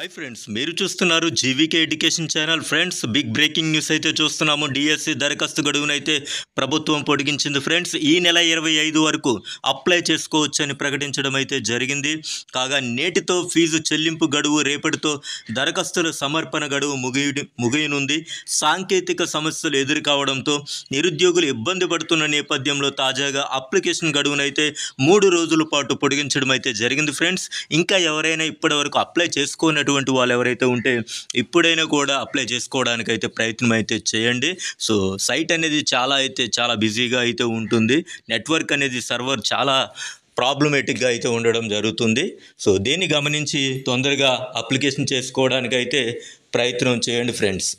hi friends మీరు చూస్తున్నారు GVK education channel friends big breaking news అయితే చూస్తున్నాము డిఎస్సి దరఖాస్తు గడువునైతే ప్రభుత్వం పొడిగించింది ఫ్రెండ్స్ ఈ నెల ఇరవై ఐదు వరకు అప్లై చేసుకోవచ్చు అని ప్రకటించడం అయితే జరిగింది కాగా నేటితో ఫీజు చెల్లింపు గడువు రేపటితో దరఖాస్తుల సమర్పణ గడువు ముగియ ముగియనుంది సాంకేతిక సమస్యలు ఎదురు కావడంతో నిరుద్యోగులు ఇబ్బంది పడుతున్న నేపథ్యంలో తాజాగా అప్లికేషన్ గడువునైతే మూడు రోజుల పాటు పొడిగించడం అయితే జరిగింది ఫ్రెండ్స్ ఇంకా ఎవరైనా ఇప్పటి వరకు అప్లై చేసుకోనట్టు అటువంటి వాళ్ళు ఎవరైతే ఉంటే ఇప్పుడైనా కూడా అప్లై చేసుకోవడానికి అయితే ప్రయత్నం అయితే చేయండి సో సైట్ అనేది చాలా అయితే చాలా బిజీగా అయితే ఉంటుంది నెట్వర్క్ అనేది సర్వర్ చాలా ప్రాబ్లమేటిక్గా అయితే ఉండడం జరుగుతుంది సో దీన్ని గమనించి తొందరగా అప్లికేషన్ చేసుకోవడానికి అయితే ప్రయత్నం చేయండి ఫ్రెండ్స్